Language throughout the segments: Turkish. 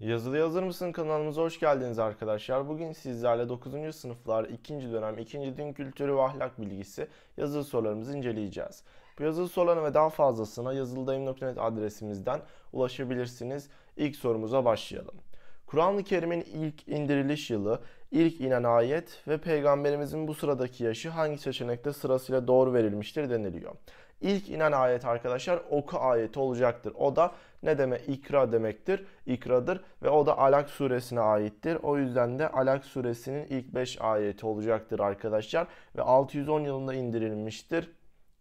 Yazılıya hazır mısın kanalımıza hoş geldiniz arkadaşlar. Bugün sizlerle 9. sınıflar 2. dönem 2. din kültürü ve ahlak bilgisi yazılı sorularımızı inceleyeceğiz. Bu yazılı sorularına ve daha fazlasına yazılıdayım.net adresimizden ulaşabilirsiniz. İlk sorumuza başlayalım. Kur'an-ı Kerim'in ilk indiriliş yılı, ilk inen ayet ve peygamberimizin bu sıradaki yaşı hangi seçenekte sırasıyla doğru verilmiştir deniliyor. İlk inen ayet arkadaşlar oku ayeti olacaktır. O da ne deme ikra demektir. İkradır ve o da Alak suresine aittir. O yüzden de Alak suresinin ilk 5 ayeti olacaktır arkadaşlar. Ve 610 yılında indirilmiştir.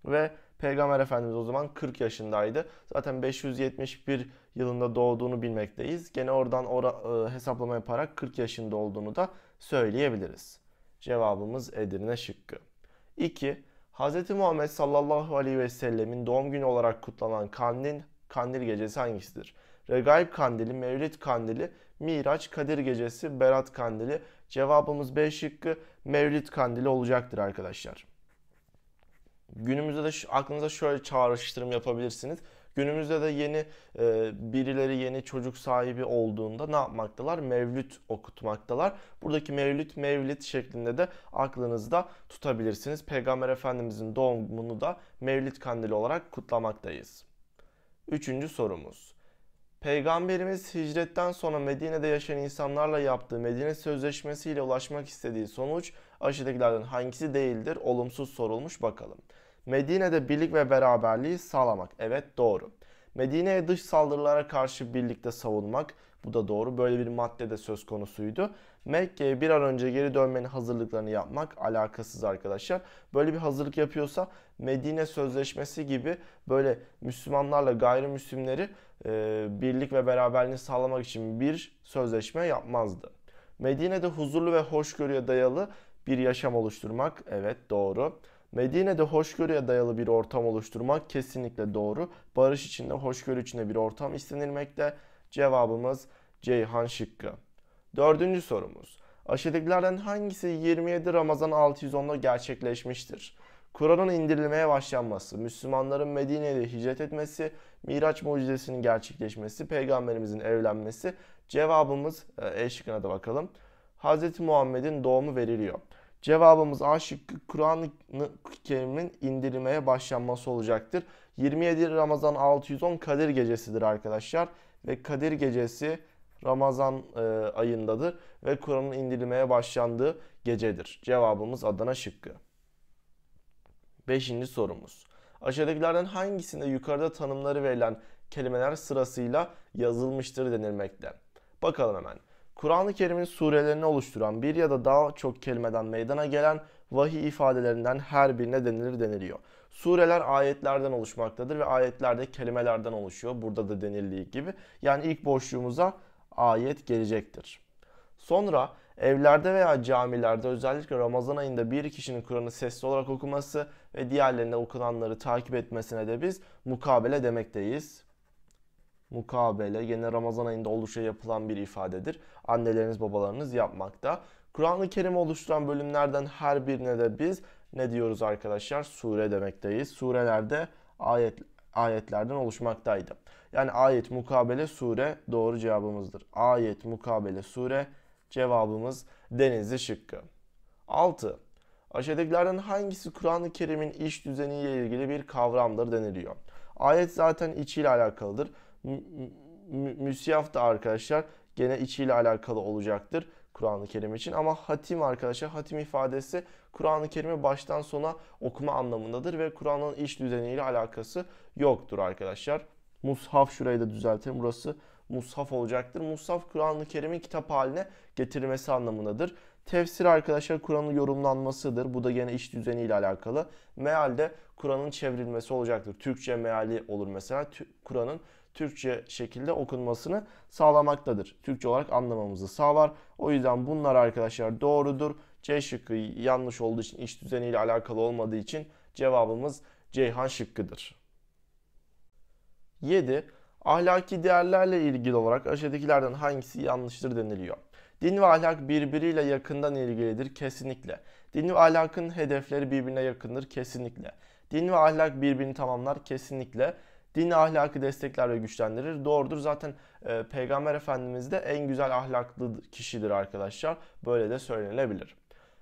Ve Peygamber Efendimiz o zaman 40 yaşındaydı. Zaten 571 yılında doğduğunu bilmekteyiz. Gene oradan ora, e, hesaplama yaparak 40 yaşında olduğunu da söyleyebiliriz. Cevabımız Edirne şıkkı. 2. Hz. Muhammed sallallahu aleyhi ve sellemin doğum günü olarak kutlanan kandil, kandil gecesi hangisidir? Regaib kandili, Mevlid kandili, Miraç, Kadir gecesi, Berat kandili. Cevabımız B şıkkı Mevlid kandili olacaktır arkadaşlar. Günümüzde de aklınıza şöyle çağrıştırım yapabilirsiniz. Günümüzde de yeni e, birileri yeni çocuk sahibi olduğunda ne yapmaktalar? Mevlüt okutmaktalar. Buradaki mevlüt mevlit şeklinde de aklınızda tutabilirsiniz. Peygamber Efendimizin doğumunu da mevlit kandili olarak kutlamaktayız. Üçüncü sorumuz. Peygamberimiz hicretten sonra Medine'de yaşayan insanlarla yaptığı Medine Sözleşmesi ile ulaşmak istediği sonuç aşağıdakilerden hangisi değildir? Olumsuz sorulmuş bakalım. Medine'de birlik ve beraberliği sağlamak. Evet doğru. Medine'ye dış saldırılara karşı birlikte savunmak. Bu da doğru. Böyle bir madde de söz konusuydu. Mekke'ye bir an önce geri dönmenin hazırlıklarını yapmak alakasız arkadaşlar. Böyle bir hazırlık yapıyorsa Medine Sözleşmesi gibi böyle Müslümanlarla gayrimüslimleri e, birlik ve beraberliğini sağlamak için bir sözleşme yapmazdı. Medine'de huzurlu ve hoşgörüye dayalı bir yaşam oluşturmak. Evet doğru. Medine'de hoşgörüye dayalı bir ortam oluşturmak kesinlikle doğru. Barış içinde, hoşgörü içinde bir ortam istenilmekte. Cevabımız Ceyhan şıkkı. Dördüncü sorumuz. Aşağıdakilerden hangisi 27 Ramazan 610'da gerçekleşmiştir? Kur'an'ın indirilmeye başlanması, Müslümanların Medine'de hicret etmesi, Miraç mucizesinin gerçekleşmesi, Peygamberimizin evlenmesi. Cevabımız E, e şıkkına da bakalım. Hz. Muhammed'in doğumu veriliyor. Cevabımız A şıkkı Kur'an-ı Kerim'in indirilmeye başlanması olacaktır. 27 Ramazan 610 Kadir Gecesidir arkadaşlar. Ve Kadir Gecesi Ramazan e, ayındadır ve Kur'an'ın indirilmeye başlandığı gecedir. Cevabımız Adana şıkkı. Beşinci sorumuz. Aşağıdakilerden hangisinde yukarıda tanımları verilen kelimeler sırasıyla yazılmıştır denilmekte? Bakalım hemen. Kur'an-ı Kerim'in surelerini oluşturan bir ya da daha çok kelimeden meydana gelen vahiy ifadelerinden her birine denilir deniliyor. Sureler ayetlerden oluşmaktadır ve ayetler de kelimelerden oluşuyor. Burada da denildiği gibi. Yani ilk boşluğumuza ayet gelecektir. Sonra evlerde veya camilerde özellikle Ramazan ayında bir kişinin Kur'an'ı sesli olarak okuması ve diğerlerine okunanları takip etmesine de biz mukabele demekteyiz mukabele yine Ramazan ayında oldukça yapılan bir ifadedir. Anneleriniz babalarınız yapmakta. Kur'an-ı Kerim'i oluşturan bölümlerden her birine de biz ne diyoruz arkadaşlar? Sure demekteyiz. Surelerde ayet, ayetlerden oluşmaktaydı. Yani ayet mukabele sure doğru cevabımızdır. Ayet mukabele sure cevabımız denizli şıkkı. 6. Aşağıdakilerden hangisi Kur'an-ı Kerim'in iş düzeniyle ilgili bir kavramdır deniliyor. Ayet zaten içiyle alakalıdır müsyaf da arkadaşlar gene içiyle alakalı olacaktır Kur'an-ı Kerim için. Ama hatim arkadaşlar hatim ifadesi Kur'an-ı Kerim'i baştan sona okuma anlamındadır ve Kur'an'ın iş düzeniyle alakası yoktur arkadaşlar. Mushaf şurayı da düzeltelim. Burası mushaf olacaktır. Mushaf Kur'an-ı Kerim'in kitap haline getirilmesi anlamındadır. Tefsir arkadaşlar Kur'an'ın yorumlanmasıdır. Bu da gene iş düzeniyle alakalı. Meal de Kur'an'ın çevrilmesi olacaktır. Türkçe meali olur mesela. Kur'an'ın Türkçe şekilde okunmasını sağlamaktadır. Türkçe olarak anlamamızı sağlar. O yüzden bunlar arkadaşlar doğrudur. C şıkkı yanlış olduğu için iş düzeniyle alakalı olmadığı için cevabımız Ceyhan şıkkıdır. 7. Ahlaki değerlerle ilgili olarak aşağıdakilerden hangisi yanlıştır deniliyor? Din ve ahlak birbiriyle yakından ilgilidir kesinlikle. Din ve ahlakın hedefleri birbirine yakındır kesinlikle. Din ve ahlak birbirini tamamlar kesinlikle. Dini ahlakı destekler ve güçlendirir. Doğrudur. Zaten e, Peygamber Efendimiz de en güzel ahlaklı kişidir arkadaşlar. Böyle de söylenebilir.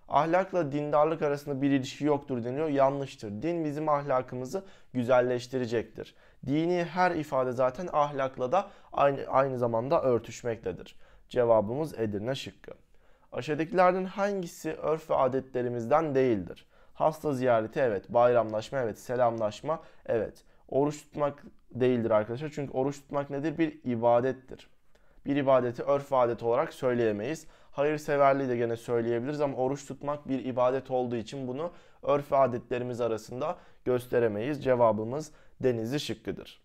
Ahlakla dindarlık arasında bir ilişki yoktur deniyor. Yanlıştır. Din bizim ahlakımızı güzelleştirecektir. Dini her ifade zaten ahlakla da aynı, aynı zamanda örtüşmektedir. Cevabımız Edirne şıkkı. Aşağıdakilerden hangisi örf ve adetlerimizden değildir? Hasta ziyareti evet, bayramlaşma evet, selamlaşma evet. Oruç tutmak değildir arkadaşlar. Çünkü oruç tutmak nedir? Bir ibadettir. Bir ibadeti örf adet olarak söyleyemeyiz. Hayırseverliği de gene söyleyebiliriz ama oruç tutmak bir ibadet olduğu için bunu örf adetlerimiz arasında gösteremeyiz. Cevabımız denizi şıkkıdır.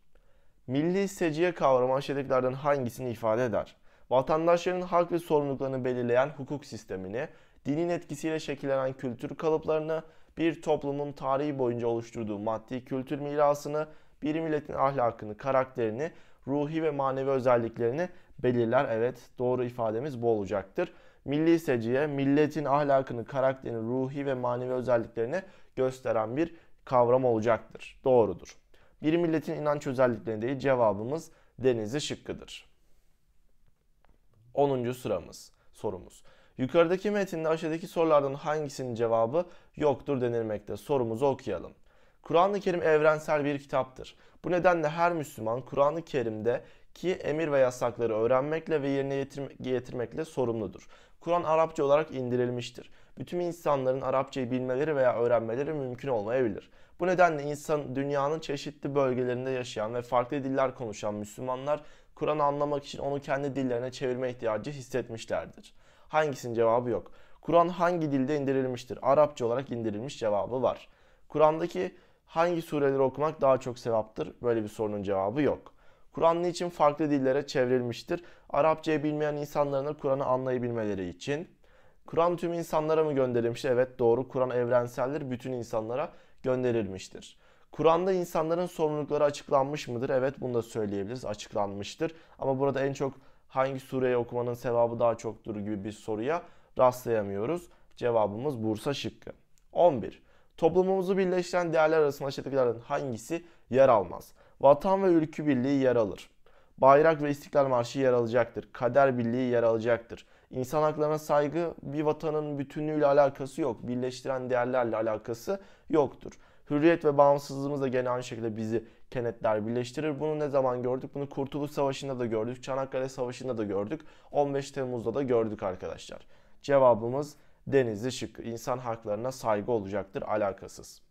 Milli seciye kavramı aşağıdakilerden hangisini ifade eder? Vatandaşların hak ve sorumluluklarını belirleyen hukuk sistemini, dinin etkisiyle şekillenen kültür kalıplarını, bir toplumun tarihi boyunca oluşturduğu maddi kültür mirasını, bir milletin ahlakını, karakterini, ruhi ve manevi özelliklerini belirler. Evet doğru ifademiz bu olacaktır. Milli seciye milletin ahlakını, karakterini, ruhi ve manevi özelliklerini gösteren bir kavram olacaktır. Doğrudur. Bir milletin inanç özelliklerine değil cevabımız denizi şıkkıdır. 10. sıramız sorumuz. Yukarıdaki metinde aşağıdaki sorulardan hangisinin cevabı yoktur denilmekte. Sorumuzu okuyalım. Kur'an-ı Kerim evrensel bir kitaptır. Bu nedenle her Müslüman Kur'an-ı Kerim'de ki emir ve yasakları öğrenmekle ve yerine getirmekle sorumludur. Kur'an Arapça olarak indirilmiştir. Bütün insanların Arapçayı bilmeleri veya öğrenmeleri mümkün olmayabilir. Bu nedenle insan dünyanın çeşitli bölgelerinde yaşayan ve farklı diller konuşan Müslümanlar Kur'an'ı anlamak için onu kendi dillerine çevirme ihtiyacı hissetmişlerdir. Hangisinin cevabı yok. Kur'an hangi dilde indirilmiştir? Arapça olarak indirilmiş cevabı var. Kur'an'daki hangi sureleri okumak daha çok sevaptır? Böyle bir sorunun cevabı yok. Kur'an için farklı dillere çevrilmiştir? Arapçayı bilmeyen insanların Kur'an'ı anlayabilmeleri için. Kur'an tüm insanlara mı gönderilmiş? Evet doğru. Kur'an evrenseldir. Bütün insanlara gönderilmiştir. Kur'an'da insanların sorumlulukları açıklanmış mıdır? Evet bunu da söyleyebiliriz. Açıklanmıştır. Ama burada en çok hangi sureyi okumanın sevabı daha çoktur gibi bir soruya rastlayamıyoruz. Cevabımız Bursa şıkkı. 11. Toplumumuzu birleştiren değerler arasında aşağıdakilerden hangisi yer almaz? Vatan ve ülkü birliği yer alır. Bayrak ve istiklal Marşı yer alacaktır. Kader birliği yer alacaktır. İnsan haklarına saygı bir vatanın bütünlüğüyle alakası yok. Birleştiren değerlerle alakası yoktur. Hürriyet ve bağımsızlığımız da gene aynı şekilde bizi kenetler birleştirir. Bunu ne zaman gördük? Bunu Kurtuluş Savaşı'nda da gördük. Çanakkale Savaşı'nda da gördük. 15 Temmuz'da da gördük arkadaşlar. Cevabımız Denizli şık İnsan haklarına saygı olacaktır alakasız.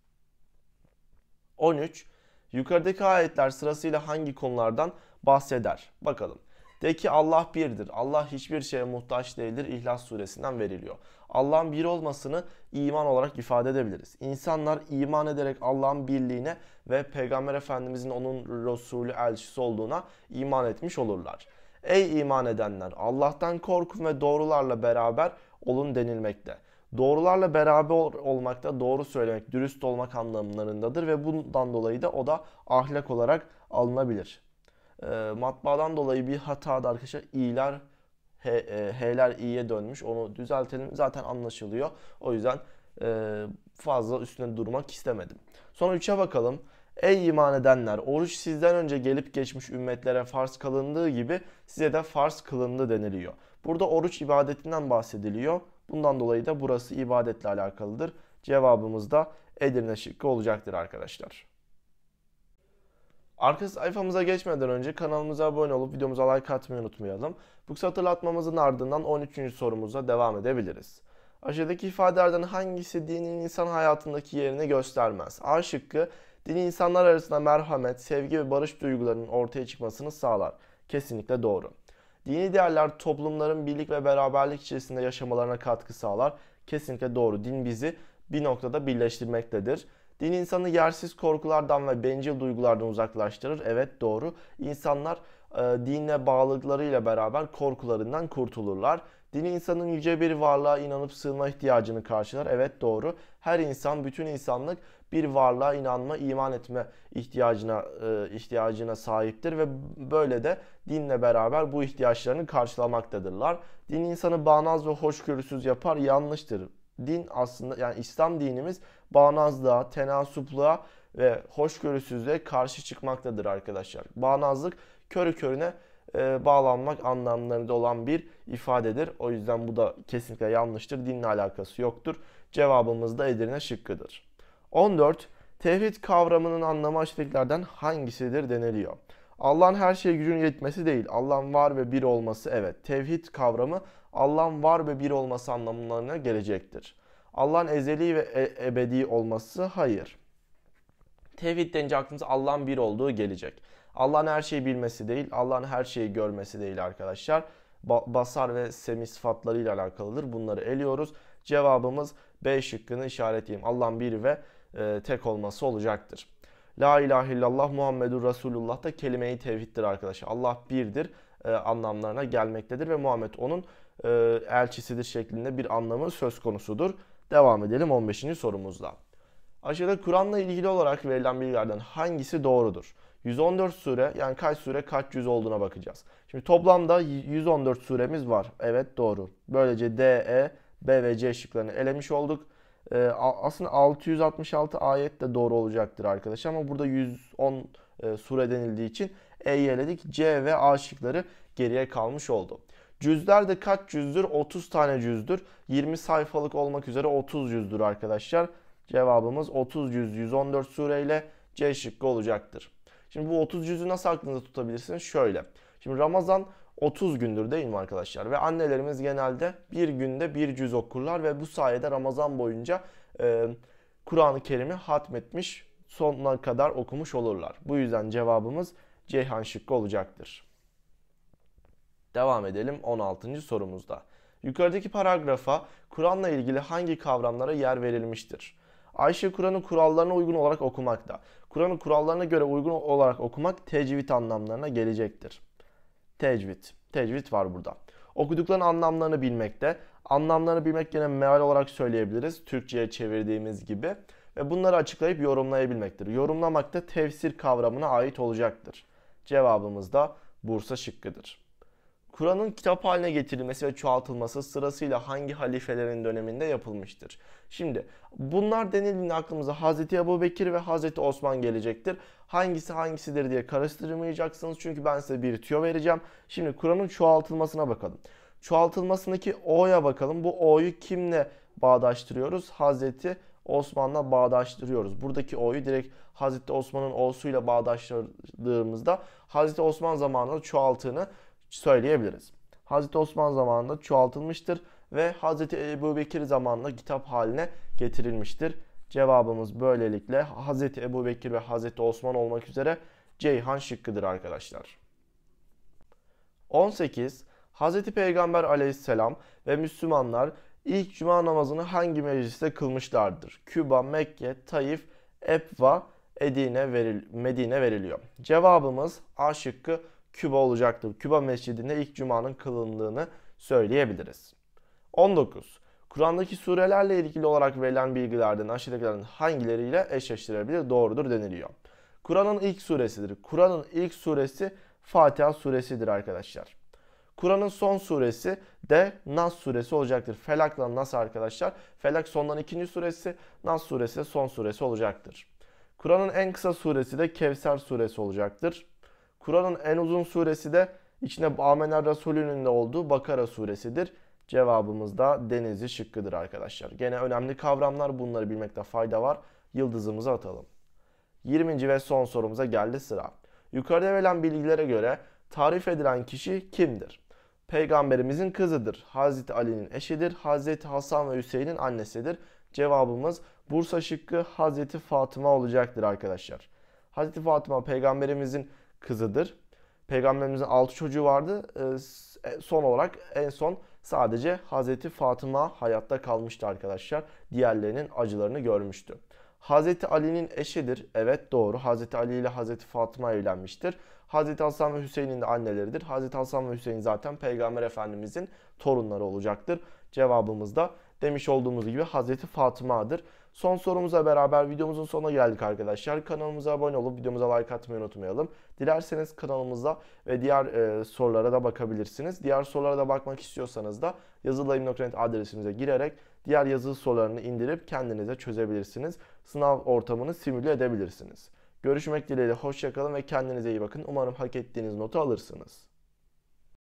13. Yukarıdaki ayetler sırasıyla hangi konulardan bahseder? Bakalım. De ki Allah birdir. Allah hiçbir şeye muhtaç değildir. İhlas suresinden veriliyor. Allah'ın bir olmasını iman olarak ifade edebiliriz. İnsanlar iman ederek Allah'ın birliğine ve Peygamber Efendimizin onun Resulü elçisi olduğuna iman etmiş olurlar. Ey iman edenler Allah'tan korkun ve doğrularla beraber olun denilmekte. Doğrularla beraber olmak da doğru söylemek, dürüst olmak anlamlarındadır ve bundan dolayı da o da ahlak olarak alınabilir. E, matbaadan dolayı bir hata da arkadaşlar i'ler he, e, h'ler i'ye dönmüş. Onu düzeltelim. Zaten anlaşılıyor. O yüzden e, fazla üstüne durmak istemedim. Sonra 3'e bakalım. Ey iman edenler! Oruç sizden önce gelip geçmiş ümmetlere farz kılındığı gibi size de farz kılındı deniliyor. Burada oruç ibadetinden bahsediliyor. Bundan dolayı da burası ibadetle alakalıdır. Cevabımız da Edirne şıkkı olacaktır arkadaşlar. Arka sayfamıza geçmeden önce kanalımıza abone olup videomuza like atmayı unutmayalım. Bu kısa hatırlatmamızın ardından 13. sorumuza devam edebiliriz. Aşağıdaki ifadelerden hangisi dinin insan hayatındaki yerini göstermez? A şıkkı, din insanlar arasında merhamet, sevgi ve barış duygularının ortaya çıkmasını sağlar. Kesinlikle doğru. Dini değerler toplumların birlik ve beraberlik içerisinde yaşamalarına katkı sağlar. Kesinlikle doğru. Din bizi bir noktada birleştirmektedir. Din insanı yersiz korkulardan ve bencil duygulardan uzaklaştırır. Evet doğru. İnsanlar e, dine bağlılıklarıyla beraber korkularından kurtulurlar. Din insanın yüce bir varlığa inanıp sığınma ihtiyacını karşılar. Evet doğru. Her insan, bütün insanlık bir varlığa inanma, iman etme ihtiyacına e, ihtiyacına sahiptir ve böyle de dinle beraber bu ihtiyaçlarını karşılamaktadırlar. Din insanı bağnaz ve hoşgörüsüz yapar yanlıştır. Din aslında yani İslam dinimiz bağnazlığa, tenasupluğa ve hoşgörüsüzlüğe karşı çıkmaktadır arkadaşlar. Bağnazlık körü körüne e, bağlanmak anlamlarında olan bir ifadedir. O yüzden bu da kesinlikle yanlıştır. Dinle alakası yoktur. Cevabımız da Edirne şıkkıdır. 14. Tevhid kavramının anlamı aşağıdakilerden hangisidir deniliyor. Allah'ın her şeye gücün yetmesi değil, Allah'ın var ve bir olması evet. Tevhid kavramı Allah'ın var ve bir olması anlamlarına gelecektir. Allah'ın ezeli ve e ebedi olması hayır. Tevhid denince aklımıza Allah'ın bir olduğu gelecek. Allah'ın her şeyi bilmesi değil, Allah'ın her şeyi görmesi değil arkadaşlar. Basar ve semi sıfatlarıyla alakalıdır. Bunları eliyoruz. Cevabımız B şıkkını işaretleyeyim. Allah'ın bir ve e, tek olması olacaktır. La ilahe illallah Muhammedur Resulullah da kelime-i tevhiddir arkadaşlar. Allah birdir e, anlamlarına gelmektedir ve Muhammed onun e, elçisidir şeklinde bir anlamı söz konusudur. Devam edelim 15. sorumuzla. Aşağıda Kur'an'la ilgili olarak verilen bilgilerden hangisi doğrudur? 114 sure yani kaç sure kaç yüz olduğuna bakacağız. Şimdi toplamda 114 suremiz var. Evet doğru. Böylece D, E, B ve C şıklarını elemiş olduk. Ee, aslında 666 ayet de doğru olacaktır arkadaşlar ama burada 110 e, sure denildiği için E'yi eledik. C ve A şıkları geriye kalmış oldu. Cüzler de kaç cüzdür? 30 tane cüzdür. 20 sayfalık olmak üzere 30 cüzdür arkadaşlar. Cevabımız 30 cüz 114 sureyle C şıkkı olacaktır. Şimdi bu 30 cüzü nasıl aklınızda tutabilirsiniz? Şöyle. Şimdi Ramazan 30 gündür değil mi arkadaşlar? Ve annelerimiz genelde bir günde bir cüz okurlar ve bu sayede Ramazan boyunca e, Kur'an-ı Kerim'i hatmetmiş sonuna kadar okumuş olurlar. Bu yüzden cevabımız Ceyhan şıkkı olacaktır. Devam edelim 16. sorumuzda. Yukarıdaki paragrafa Kur'an'la ilgili hangi kavramlara yer verilmiştir? Ayşe Kur'an'ın kurallarına uygun olarak okumak da. Kur'an'ın kurallarına göre uygun olarak okumak tecvid anlamlarına gelecektir. Tecvid. Tecvid var burada. Okudukların anlamlarını bilmekte. Anlamlarını bilmek gene meal olarak söyleyebiliriz. Türkçe'ye çevirdiğimiz gibi. Ve bunları açıklayıp yorumlayabilmektir. Yorumlamak da tefsir kavramına ait olacaktır. Cevabımız da Bursa şıkkıdır. Kur'an'ın kitap haline getirilmesi ve çoğaltılması sırasıyla hangi halifelerin döneminde yapılmıştır? Şimdi bunlar denildiğinde aklımıza Hz. Ebu Bekir ve Hz. Osman gelecektir. Hangisi hangisidir diye karıştırmayacaksınız çünkü ben size bir tüyo vereceğim. Şimdi Kur'an'ın çoğaltılmasına bakalım. Çoğaltılmasındaki O'ya bakalım. Bu O'yu kimle bağdaştırıyoruz? Hz. Osman'la bağdaştırıyoruz. Buradaki O'yu direkt Hazreti Osman'ın O'suyla bağdaştırdığımızda Hazreti Osman zamanında çoğaltığını söyleyebiliriz. Hazreti Osman zamanında çoğaltılmıştır ve Hazreti Ebu Bekir zamanında kitap haline getirilmiştir. Cevabımız böylelikle Hazreti Ebu Bekir ve Hazreti Osman olmak üzere Ceyhan şıkkıdır arkadaşlar. 18. Hazreti Peygamber aleyhisselam ve Müslümanlar ilk cuma namazını hangi mecliste kılmışlardır? Küba, Mekke, Taif, Epva, Edine veril Medine veriliyor. Cevabımız A şıkkı Küba olacaktır. Küba mescidinde ilk cumanın kılındığını söyleyebiliriz. 19. Kur'an'daki surelerle ilgili olarak verilen bilgilerden aşağıdakilerin hangileriyle eşleştirebilir doğrudur deniliyor. Kur'an'ın ilk suresidir. Kur'an'ın ilk suresi Fatiha suresidir arkadaşlar. Kur'an'ın son suresi de Nas suresi olacaktır. Felak'la Nas arkadaşlar. Felak sondan ikinci suresi, Nas suresi de son suresi olacaktır. Kur'an'ın en kısa suresi de Kevser suresi olacaktır. Kur'an'ın en uzun suresi de içine Amener Resulü'nün de olduğu Bakara suresidir. Cevabımız da denizi şıkkıdır arkadaşlar. Gene önemli kavramlar bunları bilmekte fayda var. Yıldızımızı atalım. 20. ve son sorumuza geldi sıra. Yukarıda verilen bilgilere göre tarif edilen kişi kimdir? Peygamberimizin kızıdır. Hazreti Ali'nin eşidir. Hazreti Hasan ve Hüseyin'in annesidir. Cevabımız Bursa şıkkı Hazreti Fatıma olacaktır arkadaşlar. Hazreti Fatıma peygamberimizin kızıdır. Peygamberimizin 6 çocuğu vardı. Ee, e, son olarak en son sadece Hazreti Fatıma hayatta kalmıştı arkadaşlar. Diğerlerinin acılarını görmüştü. Hazreti Ali'nin eşidir. Evet doğru. Hazreti Ali ile Hazreti Fatıma evlenmiştir. Hazreti Hasan ve Hüseyin'in de anneleridir. Hazreti Hasan ve Hüseyin zaten Peygamber Efendimizin torunları olacaktır. Cevabımız da demiş olduğumuz gibi Hazreti Fatıma'dır. Son sorumuza beraber videomuzun sonuna geldik arkadaşlar. Kanalımıza abone olup videomuza like atmayı unutmayalım. Dilerseniz kanalımıza ve diğer e, sorulara da bakabilirsiniz. Diğer sorulara da bakmak istiyorsanız da yazılayım.net adresimize girerek diğer yazılı sorularını indirip kendinize çözebilirsiniz. Sınav ortamını simüle edebilirsiniz. Görüşmek dileğiyle hoşçakalın ve kendinize iyi bakın. Umarım hak ettiğiniz notu alırsınız.